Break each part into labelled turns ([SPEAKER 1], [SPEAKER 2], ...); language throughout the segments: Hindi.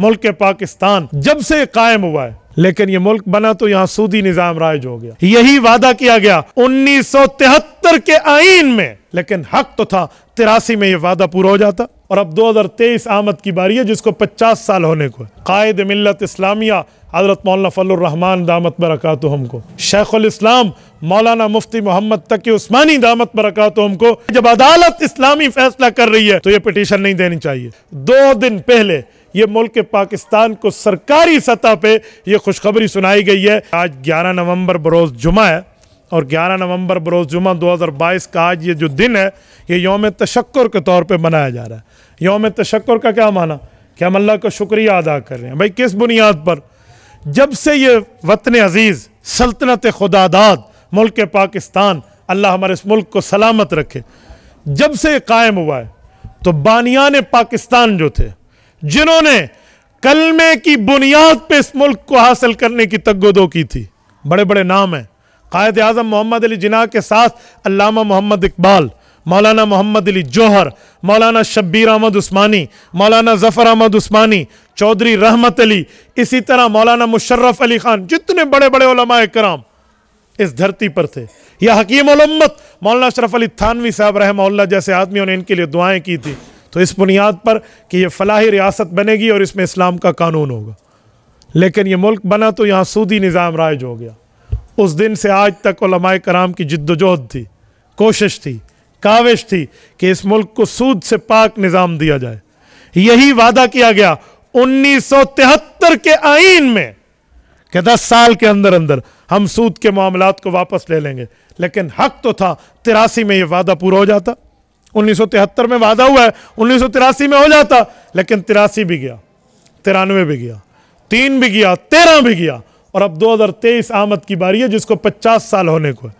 [SPEAKER 1] मुल्क पाकिस्तान जब से कायम हुआ है लेकिन ये मुल्क बना तो यहाँ सूदी निज़ाम राइज हो गया यही वादा किया गया उन्नीस सौ तिहत्तर के आइन में लेकिन हक तो था तिरासी में ये वादा पूरा हो जाता और अब 2023 आमद की बारी है जिसको 50 साल होने को कायद मिलत इस्लामिया हजरत मौलाना फ़लरहमान दामत बरक़ात हमको इस्लाम मौलाना मुफ्ती मोहम्मद तकी उस्मानी दामत बरक़ात हमको जब अदालत इस्लामी फैसला कर रही है तो ये पिटीशन नहीं देनी चाहिए दो दिन पहले ये मुल्क पाकिस्तान को सरकारी सतह पे ये खुशखबरी सुनाई गई है आज 11 नवंबर बरोज़ जुमा है और 11 नवंबर बरोज़ जुमा 2022 का आज ये जो दिन है ये योम तशक्र के तौर पे मनाया जा रहा है योम तशक्र का क्या माना कि हम अल्लाह का शुक्रिया अदा कर रहे हैं भाई किस बुनियाद पर जब से ये वतन अज़ीज़ सल्तनत खुदादाद मुल्क पाकिस्तान अल्लाह हमारे इस मुल्क को सलामत रखे जब से कायम हुआ है तो बानियान पाकिस्तान जो थे जिन्होंने कलमे की बुनियाद पे इस मुल्क को हासिल करने की तगोदो की थी बड़े बड़े नाम हैं कायद आजम मोहम्मद अली जिना के साथ अलामा मोहम्मद इकबाल मौलाना मोहम्मद अली जौहर मौलाना शब्बीर अहमद उस्मानी मौलाना ज़फ़र अहमद उस्मानी चौधरी रहमत अली इसी तरह मौलाना मुशर्रफ अली खान जितने बड़े बड़े कराम इस धरती पर थे या हकीम उलम्मत मौलाना अशरफ अली थानवी साहब रहम जैसे आदमियों ने इनके लिए दुआएं की थी तो इस बुनियाद पर कि यह फलाही रियासत बनेगी और इसमें इस्लाम का कानून होगा लेकिन ये मुल्क बना तो यहाँ सूदी निज़ाम राइज हो गया उस दिन से आज तक ओलमाए कराम की जद्दोजहद थी कोशिश थी काविश थी कि इस मुल्क को सूद से पाक निज़ाम दिया जाए यही वादा किया गया उन्नीस सौ तिहत्तर के आइन में कि दस साल के अंदर अंदर हम सूद के मामला को वापस ले लेंगे लेकिन हक तो था तिरासी में यह वादा पूरा हो जाता 1973 में वादा हुआ है उन्नीस में हो जाता लेकिन तिरासी भी गया तिरानवे भी गया तीन भी गया तेरह भी गया और अब 2023 आमद की बारी है जिसको 50 साल होने को है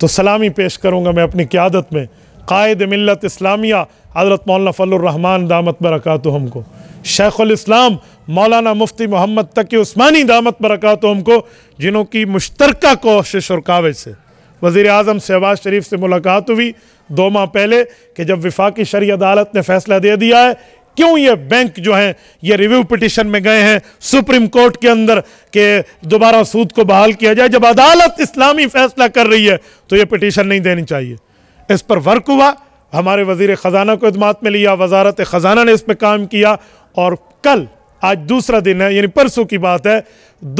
[SPEAKER 1] तो सलामी पेश करूंगा मैं अपनी क्यादत में कायद मिलत इस्लामिया हज़रत मौलाना फ़लरहमान दामत बरक़ात हमको उम मौलाना मुफ्ती मोहम्मद तकी उस्मानी दामत बरक़ात हमको जिन्हों की मुश्तरक कोशिश और काविज से वज़ी अजम शहबाज शरीफ से मुलाकात हुई दो माह पहले कि जब विफाकी शरी अदालत ने फैसला दे दिया है क्यों ये बैंक जो हैं ये रिव्यू पिटिशन में गए हैं सुप्रीम कोर्ट के अंदर के दोबारा सूद को बहाल किया जाए जब अदालत इस्लामी फैसला कर रही है तो ये पिटिशन नहीं देनी चाहिए इस पर वर्क हुआ हमारे वजीर ख़जाना को इदमात में लिया वजारत ख़जाना ने इस पर काम किया और कल आज दूसरा दिन है यानी परसों की बात है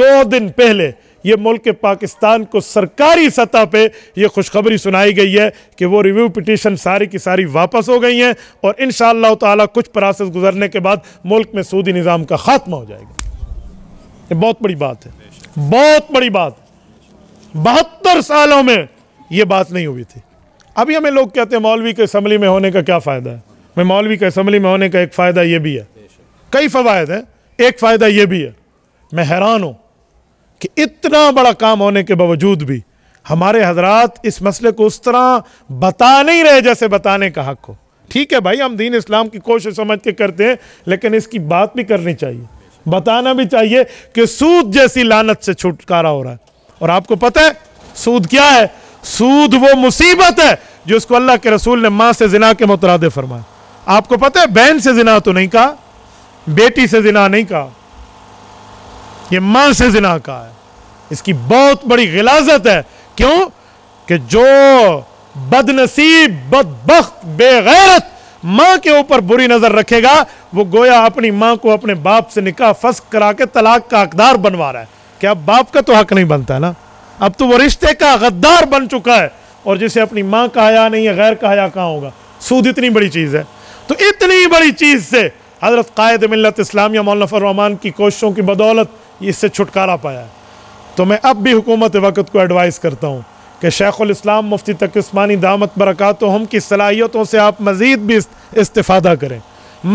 [SPEAKER 1] दो दिन पहले ये मुल्क पाकिस्तान को सरकारी सतह पे ये खुशखबरी सुनाई गई है कि वो रिव्यू पिटीशन सारी की सारी वापस हो गई हैं और इन ताला कुछ प्रोसेस गुजरने के बाद मुल्क में सूदी निज़ाम का खात्मा हो जाएगा ये बहुत बड़ी बात है बहुत बड़ी बात बहत्तर सालों में ये बात नहीं हुई थी अभी हमें लोग कहते हैं मौलवी के असम्बली में होने का क्या फ़ायदा है मैं मौलवी के असम्बली में होने का एक फ़ायदा ये भी है कई फवायद हैं एक फ़ायदा ये भी है मैं हैरान हूँ कि इतना बड़ा काम होने के बावजूद भी हमारे हजरात इस मसले को उस तरह बता नहीं रहे जैसे बताने का हक हो ठीक है भाई हम दीन इस्लाम की कोशिश समझ के करते हैं लेकिन इसकी बात भी करनी चाहिए बताना भी चाहिए कि सूद जैसी लानत से छुटकारा हो रहा है और आपको पता है सूद क्या है सूद वो मुसीबत है जो उसको अल्लाह के रसूल ने माँ से जिना के मुतरादे फरमाए आपको पता है बहन से जिना तो नहीं कहा बेटी से जिना नहीं कहा ये मां से जिना का है इसकी बहुत बड़ी गिलाजत है क्यों कि जो बदनसीब बदबक बेगैरत माँ के ऊपर बुरी नजर रखेगा वो गोया अपनी मां को अपने बाप से निकाह फंस करा के तलाक का हकदार बनवा रहा है क्या बाप का तो हक नहीं बनता है ना अब तो वो रिश्ते का गद्दार बन चुका है और जिसे अपनी मां का हया नहीं है गैर का हया कहाँ होगा सूद इतनी बड़ी चीज़ है तो इतनी बड़ी चीज़ से हजरत कायद मिलत इस्लामिया मौलफर रहमान की कोशिशों की बदौलत इससे छुटकारा पाया तो मैं अब भी हुकूमत वक़्त को एडवाइस करता हूँ कि शेख़ुलस्लाम मुफ्ती तक तकस्मानी दामत बरक़ा तो हम की सलाहियतों से आप मज़ीद भी इस्तादा करें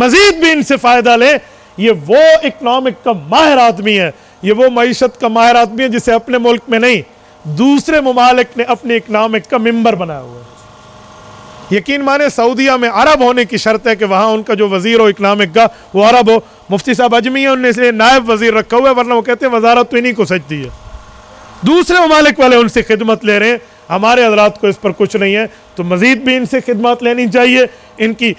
[SPEAKER 1] मज़ीद भी इनसे फ़ायदा लें ये वो इकनॉमिक का माहिर आदमी है ये वो मीशत का माहिर आदमी है जिसे अपने मुल्क में नहीं दूसरे ममालिक ने अपने इकनॉमिक का मंबर बनाया हुआ है यकीन माने सऊदिया में अरब होने की शर्त है कि वहाँ उनका जो वज़ीर हो इकनॉमिक का वो अरब हो मुफ्ती साहब अजमी है उनने इसलिए नायब वजीर रखा हुआ है वरना वो कहते हैं वजारत तो इन्हीं को सजती है दूसरे ममालिक वाले उनसे खिदमत ले रहे हैं हमारे हजरात को इस पर कुछ नहीं है तो मज़ीद भी इनसे खिदमत लेनी चाहिए इनकी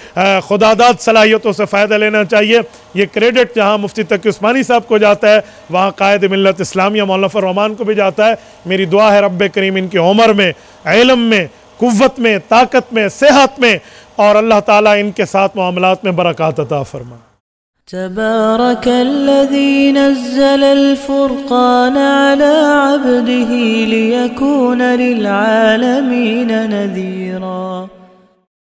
[SPEAKER 1] खुदादात सलाहियतों से फ़ायदा लेना चाहिए ये क्रेडिट जहाँ मुफ्ती तक उस्मानी साहब को जाता है वहाँ कायद मिलत इस्लामिया मौलफ़र रमान को भी जाता है मेरी दुआ है रब करीम इनकी उम्र में इलम में कुत में ताकत में सेहत में और अल्लाह ताली इनके साथ मामला में बरक़ात अता फरमा تبارك الذي نزل الفرقان على عبده ليكون للعالمين نذيراً